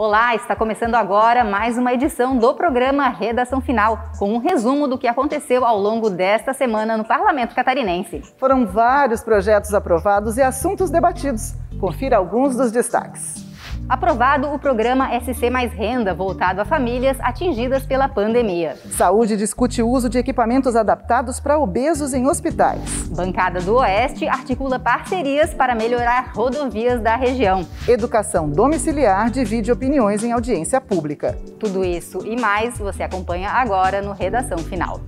Olá, está começando agora mais uma edição do programa Redação Final, com um resumo do que aconteceu ao longo desta semana no Parlamento Catarinense. Foram vários projetos aprovados e assuntos debatidos. Confira alguns dos destaques. Aprovado o programa SC Mais Renda, voltado a famílias atingidas pela pandemia. Saúde discute o uso de equipamentos adaptados para obesos em hospitais. Bancada do Oeste articula parcerias para melhorar rodovias da região. Educação domiciliar divide opiniões em audiência pública. Tudo isso e mais você acompanha agora no Redação Final.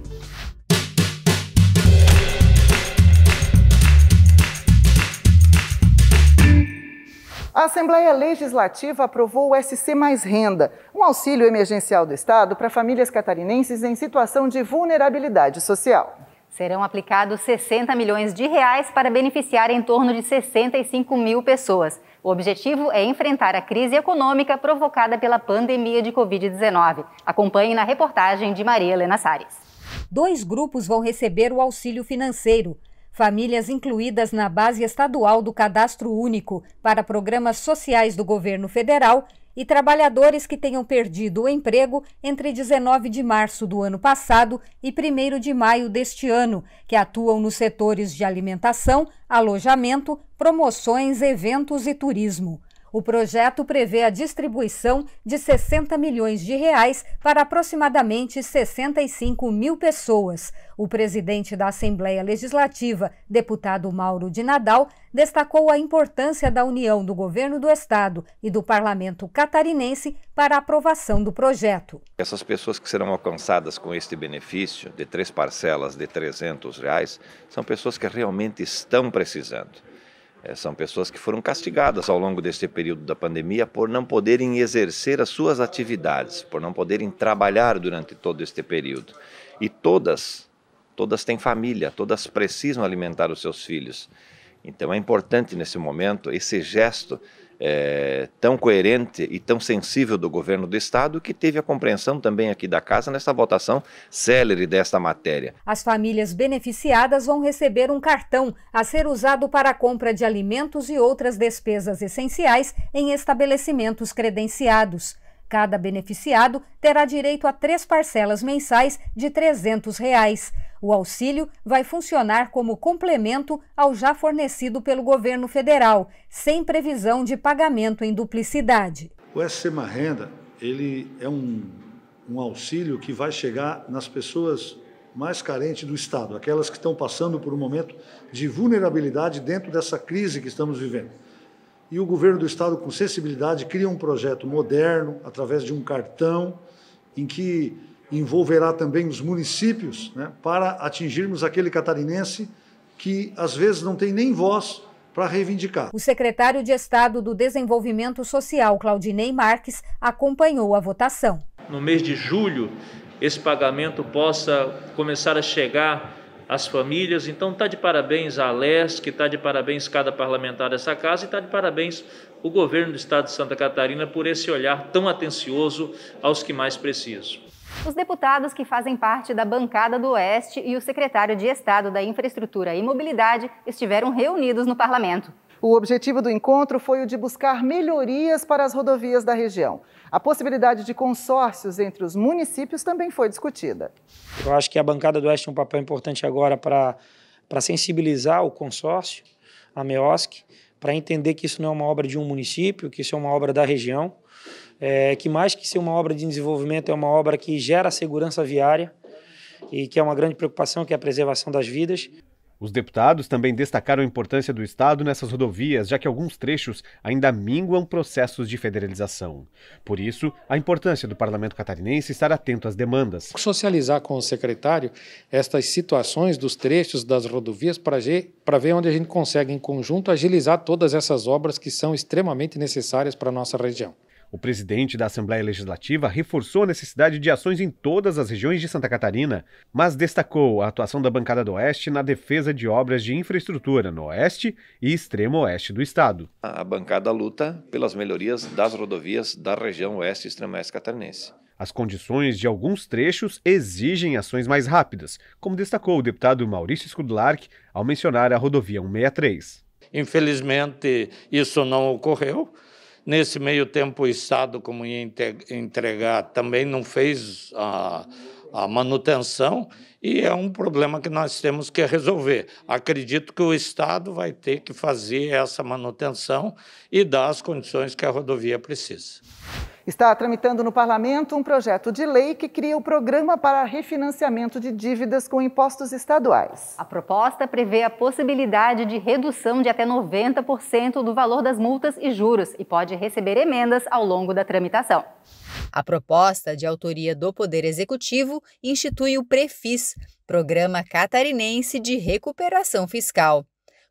A Assembleia Legislativa aprovou o SC Mais Renda, um auxílio emergencial do Estado para famílias catarinenses em situação de vulnerabilidade social. Serão aplicados 60 milhões de reais para beneficiar em torno de 65 mil pessoas. O objetivo é enfrentar a crise econômica provocada pela pandemia de Covid-19. Acompanhe na reportagem de Maria Helena Sares. Dois grupos vão receber o auxílio financeiro Famílias incluídas na base estadual do Cadastro Único para programas sociais do governo federal e trabalhadores que tenham perdido o emprego entre 19 de março do ano passado e 1 de maio deste ano, que atuam nos setores de alimentação, alojamento, promoções, eventos e turismo. O projeto prevê a distribuição de 60 milhões de reais para aproximadamente 65 mil pessoas. O presidente da Assembleia Legislativa, deputado Mauro de Nadal, destacou a importância da união do governo do estado e do parlamento catarinense para a aprovação do projeto. Essas pessoas que serão alcançadas com este benefício de três parcelas de 300 reais são pessoas que realmente estão precisando. É, são pessoas que foram castigadas ao longo deste período da pandemia por não poderem exercer as suas atividades, por não poderem trabalhar durante todo este período. E todas, todas têm família, todas precisam alimentar os seus filhos. Então é importante nesse momento esse gesto é, tão coerente e tão sensível do governo do Estado que teve a compreensão também aqui da Casa nessa votação célere desta matéria. As famílias beneficiadas vão receber um cartão a ser usado para a compra de alimentos e outras despesas essenciais em estabelecimentos credenciados. Cada beneficiado terá direito a três parcelas mensais de R$ 300. Reais. O auxílio vai funcionar como complemento ao já fornecido pelo governo federal, sem previsão de pagamento em duplicidade. O Sema Renda ele é um, um auxílio que vai chegar nas pessoas mais carentes do Estado, aquelas que estão passando por um momento de vulnerabilidade dentro dessa crise que estamos vivendo e o governo do estado, com sensibilidade, cria um projeto moderno, através de um cartão, em que envolverá também os municípios, né, para atingirmos aquele catarinense que às vezes não tem nem voz para reivindicar. O secretário de Estado do Desenvolvimento Social, Claudinei Marques, acompanhou a votação. No mês de julho, esse pagamento possa começar a chegar as famílias. Então está de parabéns a Alesc, está de parabéns cada parlamentar dessa casa e está de parabéns o governo do estado de Santa Catarina por esse olhar tão atencioso aos que mais precisam. Os deputados que fazem parte da bancada do Oeste e o secretário de Estado da Infraestrutura e Mobilidade estiveram reunidos no parlamento. O objetivo do encontro foi o de buscar melhorias para as rodovias da região. A possibilidade de consórcios entre os municípios também foi discutida. Eu acho que a bancada do Oeste tem um papel importante agora para, para sensibilizar o consórcio, a MEOSC, para entender que isso não é uma obra de um município, que isso é uma obra da região, é, que mais que ser uma obra de desenvolvimento, é uma obra que gera segurança viária e que é uma grande preocupação, que é a preservação das vidas. Os deputados também destacaram a importância do Estado nessas rodovias, já que alguns trechos ainda minguam processos de federalização. Por isso, a importância do parlamento catarinense estar atento às demandas. Socializar com o secretário estas situações dos trechos das rodovias para ver onde a gente consegue, em conjunto, agilizar todas essas obras que são extremamente necessárias para a nossa região. O presidente da Assembleia Legislativa reforçou a necessidade de ações em todas as regiões de Santa Catarina, mas destacou a atuação da bancada do Oeste na defesa de obras de infraestrutura no Oeste e Extremo Oeste do Estado. A bancada luta pelas melhorias das rodovias da região Oeste e Extremo Oeste catarinense. As condições de alguns trechos exigem ações mais rápidas, como destacou o deputado Maurício Skudlark ao mencionar a rodovia 163. Infelizmente, isso não ocorreu. Nesse meio tempo, o Estado, como ia entregar, também não fez a, a manutenção e é um problema que nós temos que resolver. Acredito que o Estado vai ter que fazer essa manutenção e dar as condições que a rodovia precisa. Está tramitando no parlamento um projeto de lei que cria o programa para refinanciamento de dívidas com impostos estaduais. A proposta prevê a possibilidade de redução de até 90% do valor das multas e juros e pode receber emendas ao longo da tramitação. A proposta, de autoria do Poder Executivo, institui o PREFIS, Programa Catarinense de Recuperação Fiscal.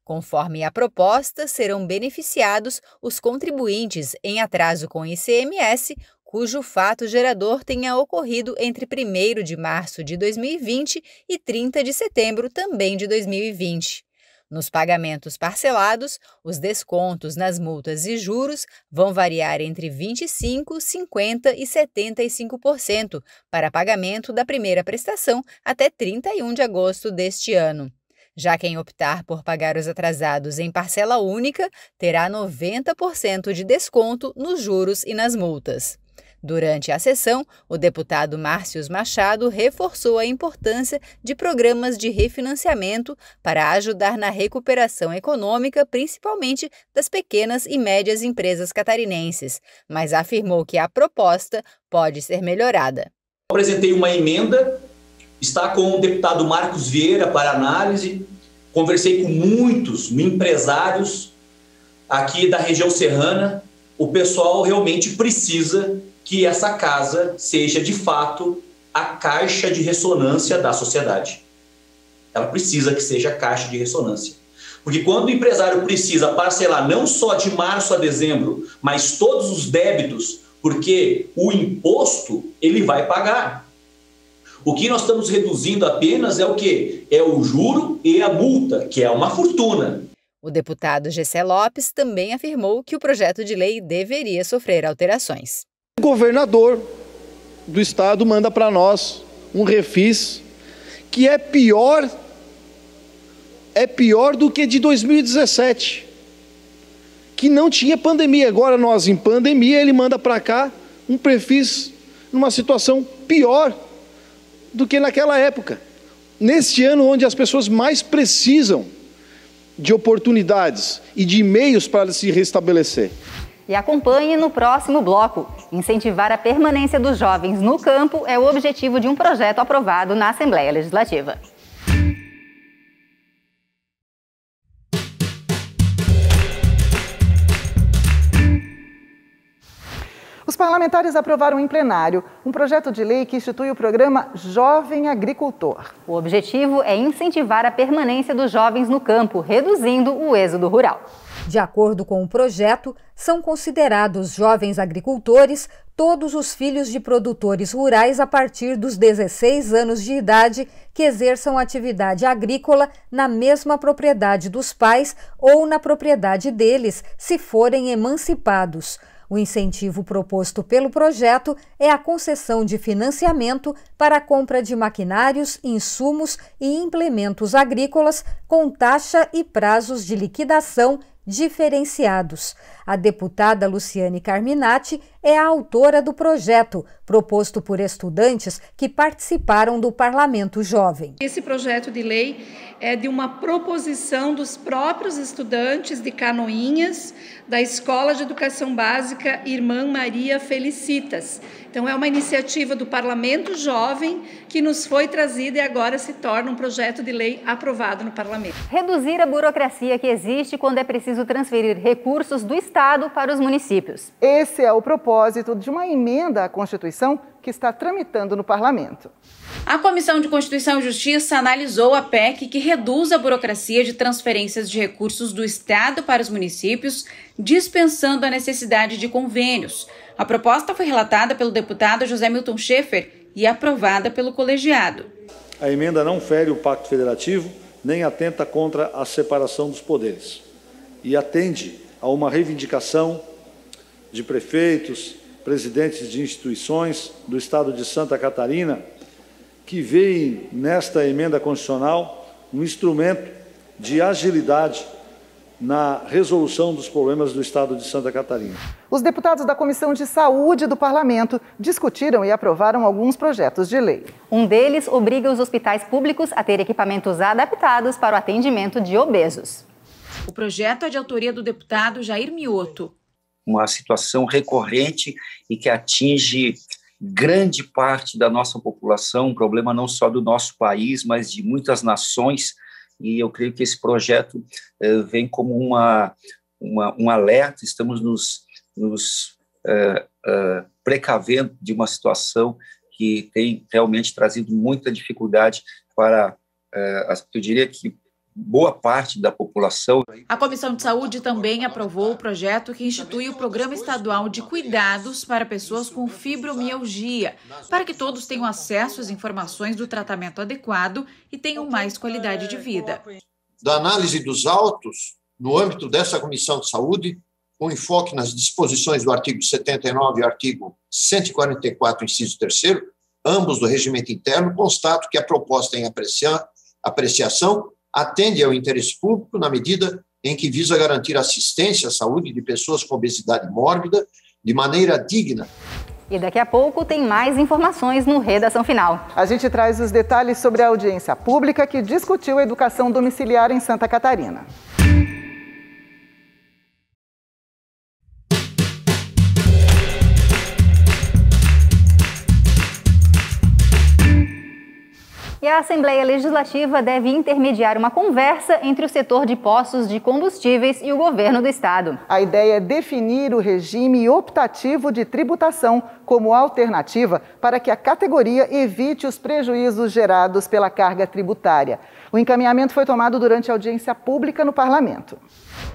Conforme a proposta, serão beneficiados os contribuintes em atraso com ICMS, cujo fato gerador tenha ocorrido entre 1 de março de 2020 e 30 de setembro também de 2020. Nos pagamentos parcelados, os descontos nas multas e juros vão variar entre 25%, 50% e 75% para pagamento da primeira prestação até 31 de agosto deste ano. Já quem optar por pagar os atrasados em parcela única terá 90% de desconto nos juros e nas multas. Durante a sessão, o deputado Márcios Machado reforçou a importância de programas de refinanciamento para ajudar na recuperação econômica, principalmente das pequenas e médias empresas catarinenses, mas afirmou que a proposta pode ser melhorada. Apresentei uma emenda está com o deputado Marcos Vieira para análise. Conversei com muitos empresários aqui da região serrana. O pessoal realmente precisa que essa casa seja de fato a caixa de ressonância da sociedade. Ela precisa que seja a caixa de ressonância. Porque quando o empresário precisa parcelar não só de março a dezembro, mas todos os débitos, porque o imposto ele vai pagar. O que nós estamos reduzindo apenas é o quê? É o juro e a multa, que é uma fortuna. O deputado Gessé Lopes também afirmou que o projeto de lei deveria sofrer alterações. O governador do estado manda para nós um refis que é pior é pior do que de 2017, que não tinha pandemia. Agora nós em pandemia, ele manda para cá um prefis numa situação pior do que naquela época. Neste ano, onde as pessoas mais precisam de oportunidades e de meios para se restabelecer. E acompanhe no próximo bloco. Incentivar a permanência dos jovens no campo é o objetivo de um projeto aprovado na Assembleia Legislativa. parlamentares aprovaram em plenário um projeto de lei que institui o programa Jovem Agricultor. O objetivo é incentivar a permanência dos jovens no campo, reduzindo o êxodo rural. De acordo com o projeto, são considerados jovens agricultores todos os filhos de produtores rurais a partir dos 16 anos de idade que exerçam atividade agrícola na mesma propriedade dos pais ou na propriedade deles, se forem emancipados. O incentivo proposto pelo projeto é a concessão de financiamento para a compra de maquinários, insumos e implementos agrícolas com taxa e prazos de liquidação diferenciados. A deputada Luciane Carminati é a autora do projeto, proposto por estudantes que participaram do Parlamento Jovem. Esse projeto de lei é de uma proposição dos próprios estudantes de Canoinhas, da Escola de Educação Básica Irmã Maria Felicitas. Então, é uma iniciativa do Parlamento Jovem que nos foi trazida e agora se torna um projeto de lei aprovado no Parlamento. Reduzir a burocracia que existe quando é preciso transferir recursos do Estado para os municípios. Esse é o propósito de uma emenda à Constituição que está tramitando no parlamento. A Comissão de Constituição e Justiça analisou a PEC que reduz a burocracia de transferências de recursos do Estado para os municípios, dispensando a necessidade de convênios. A proposta foi relatada pelo deputado José Milton Schaefer e aprovada pelo colegiado. A emenda não fere o Pacto Federativo, nem atenta contra a separação dos poderes e atende a uma reivindicação de prefeitos, presidentes de instituições do Estado de Santa Catarina, que veem nesta emenda constitucional um instrumento de agilidade na resolução dos problemas do Estado de Santa Catarina. Os deputados da Comissão de Saúde do Parlamento discutiram e aprovaram alguns projetos de lei. Um deles obriga os hospitais públicos a ter equipamentos adaptados para o atendimento de obesos. O projeto é de autoria do deputado Jair Mioto uma situação recorrente e que atinge grande parte da nossa população, um problema não só do nosso país, mas de muitas nações. E eu creio que esse projeto eh, vem como uma, uma, um alerta, estamos nos, nos eh, eh, precavendo de uma situação que tem realmente trazido muita dificuldade para, eh, eu diria que boa parte da população. A Comissão de Saúde também aprovou o projeto que institui o Programa Estadual de Cuidados para Pessoas com Fibromialgia, para que todos tenham acesso às informações do tratamento adequado e tenham mais qualidade de vida. Da análise dos autos, no âmbito dessa Comissão de Saúde, com enfoque nas disposições do artigo 79 e artigo 144, inciso 3, ambos do regimento interno, constato que a proposta em apreciação atende ao interesse público na medida em que visa garantir assistência à saúde de pessoas com obesidade mórbida de maneira digna. E daqui a pouco tem mais informações no Redação Final. A gente traz os detalhes sobre a audiência pública que discutiu a educação domiciliar em Santa Catarina. a Assembleia Legislativa deve intermediar uma conversa entre o setor de postos de combustíveis e o governo do estado. A ideia é definir o regime optativo de tributação como alternativa para que a categoria evite os prejuízos gerados pela carga tributária. O encaminhamento foi tomado durante a audiência pública no parlamento.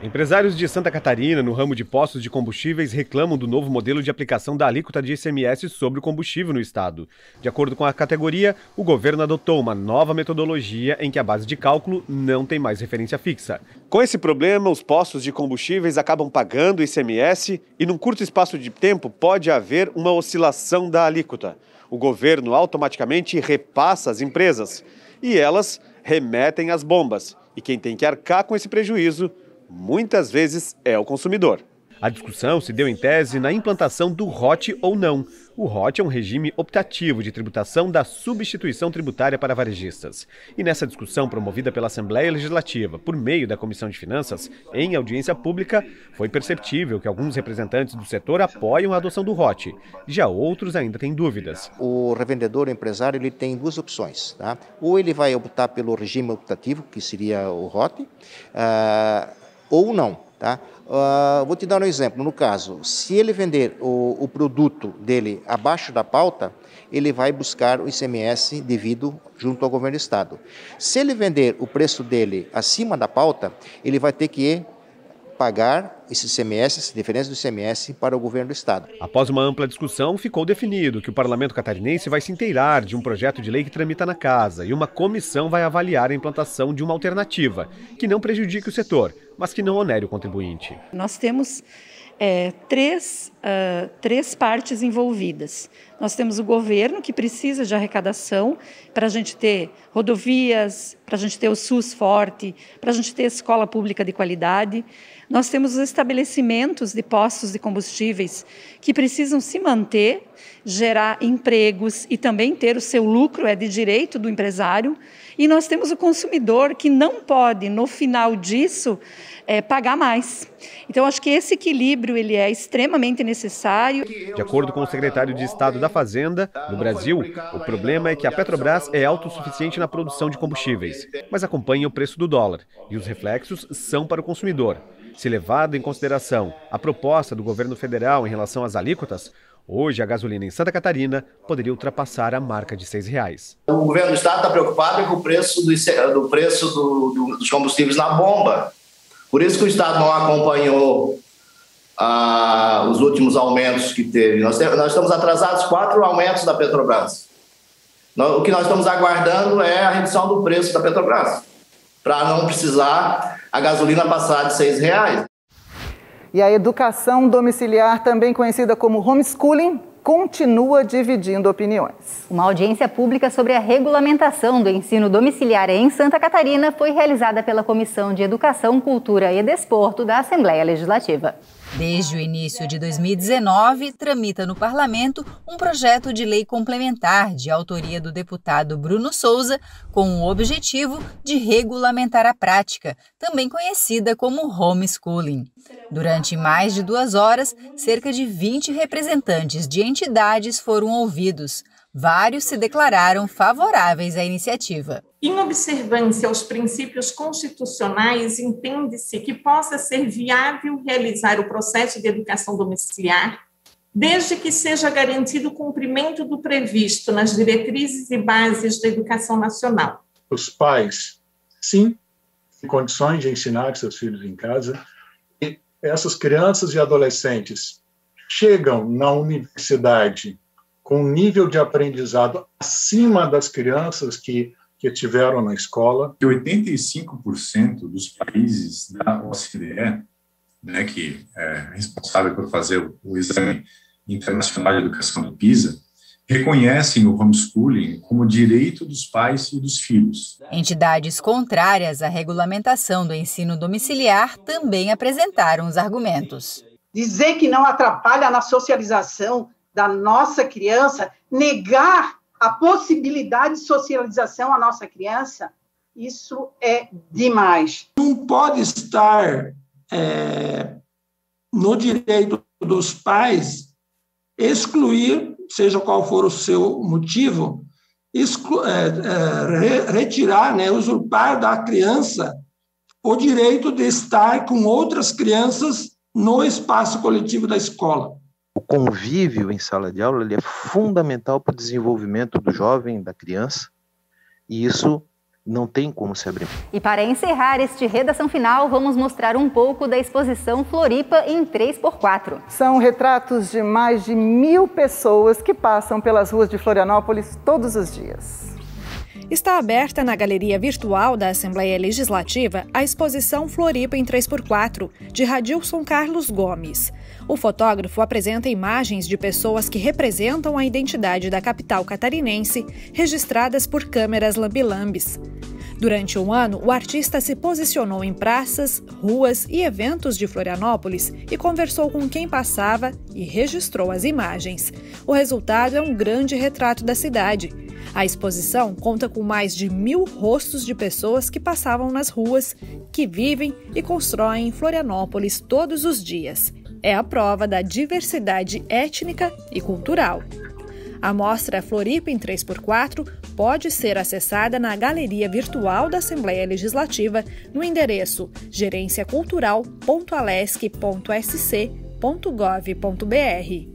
Empresários de Santa Catarina, no ramo de postos de combustíveis, reclamam do novo modelo de aplicação da alíquota de ICMS sobre o combustível no estado. De acordo com a categoria, o governo adotou uma nova metodologia em que a base de cálculo não tem mais referência fixa. Com esse problema, os postos de combustíveis acabam pagando ICMS e, num curto espaço de tempo, pode haver uma oscilação da alíquota. O governo automaticamente repassa as empresas e elas remetem as bombas. E quem tem que arcar com esse prejuízo muitas vezes é o consumidor. A discussão se deu em tese na implantação do ROT ou não. O ROT é um regime optativo de tributação da substituição tributária para varejistas. E nessa discussão promovida pela Assembleia Legislativa por meio da Comissão de Finanças, em audiência pública, foi perceptível que alguns representantes do setor apoiam a adoção do ROT. Já outros ainda têm dúvidas. O revendedor, o empresário, ele tem duas opções. Tá? Ou ele vai optar pelo regime optativo, que seria o ROT, uh ah, ou não. Tá? Uh, vou te dar um exemplo. No caso, se ele vender o, o, produto dele abaixo da pauta, ele vai buscar o ICMS devido junto ao governo do estado. Se ele vender o preço dele acima da pauta, ele vai ter que pagar esse Cms, essa diferença do Cms para o governo do Estado. Após uma ampla discussão, ficou definido que o parlamento catarinense vai se inteirar de um projeto de lei que tramita na casa e uma comissão vai avaliar a implantação de uma alternativa que não prejudique o setor, mas que não onere o contribuinte. Nós temos é, três uh, três partes envolvidas. Nós temos o governo, que precisa de arrecadação para a gente ter rodovias, para a gente ter o SUS forte, para a gente ter escola pública de qualidade. Nós temos os estabelecimentos de postos de combustíveis que precisam se manter, gerar empregos e também ter o seu lucro, é de direito do empresário. E nós temos o consumidor que não pode, no final disso, é, pagar mais. Então, acho que esse equilíbrio ele é extremamente necessário necessário. De acordo com o secretário de Estado da Fazenda, no Brasil, o problema é que a Petrobras é autossuficiente na produção de combustíveis, mas acompanha o preço do dólar e os reflexos são para o consumidor. Se levado em consideração a proposta do governo federal em relação às alíquotas, hoje a gasolina em Santa Catarina poderia ultrapassar a marca de R$ 6,00. O governo do estado está preocupado com o preço, do, do preço do, do, dos combustíveis na bomba. Por isso que o estado não acompanhou ah, os últimos aumentos que teve. Nós, te, nós estamos atrasados quatro aumentos da Petrobras. Nós, o que nós estamos aguardando é a redução do preço da Petrobras, para não precisar a gasolina passar de R$ reais. E a educação domiciliar, também conhecida como homeschooling, continua dividindo opiniões. Uma audiência pública sobre a regulamentação do ensino domiciliar em Santa Catarina foi realizada pela Comissão de Educação, Cultura e Desporto da Assembleia Legislativa. Desde o início de 2019, tramita no parlamento um projeto de lei complementar de autoria do deputado Bruno Souza, com o objetivo de regulamentar a prática, também conhecida como homeschooling. Durante mais de duas horas, cerca de 20 representantes de entidades foram ouvidos. Vários se declararam favoráveis à iniciativa. Em observância aos princípios constitucionais, entende-se que possa ser viável realizar o processo de educação domiciliar, desde que seja garantido o cumprimento do previsto nas diretrizes e bases da educação nacional. Os pais, sim, em condições de ensinar seus filhos em casa, e essas crianças e adolescentes chegam na universidade com um nível de aprendizado acima das crianças que que tiveram na escola. 85% dos países da OCDE, né, que é responsável por fazer o exame internacional de educação do PISA, reconhecem o homeschooling como direito dos pais e dos filhos. Entidades contrárias à regulamentação do ensino domiciliar também apresentaram os argumentos. Dizer que não atrapalha na socialização da nossa criança, negar a possibilidade de socialização à nossa criança, isso é demais. Não pode estar é, no direito dos pais excluir, seja qual for o seu motivo, exclu, é, é, re, retirar, né, usurpar da criança o direito de estar com outras crianças no espaço coletivo da escola o convívio em sala de aula ele é fundamental para o desenvolvimento do jovem, da criança, e isso não tem como se abrir. E para encerrar este redação final, vamos mostrar um pouco da exposição Floripa em 3x4. São retratos de mais de mil pessoas que passam pelas ruas de Florianópolis todos os dias. Está aberta na galeria virtual da Assembleia Legislativa a exposição Floripa em 3x4, de Radilson Carlos Gomes. O fotógrafo apresenta imagens de pessoas que representam a identidade da capital catarinense, registradas por câmeras lambilambes. Durante um ano, o artista se posicionou em praças, ruas e eventos de Florianópolis e conversou com quem passava e registrou as imagens. O resultado é um grande retrato da cidade. A exposição conta com mais de mil rostos de pessoas que passavam nas ruas, que vivem e constroem Florianópolis todos os dias é a prova da diversidade étnica e cultural. A mostra Floripa em 3x4 pode ser acessada na Galeria Virtual da Assembleia Legislativa no endereço gerenciacultural.alesc.sc.gov.br.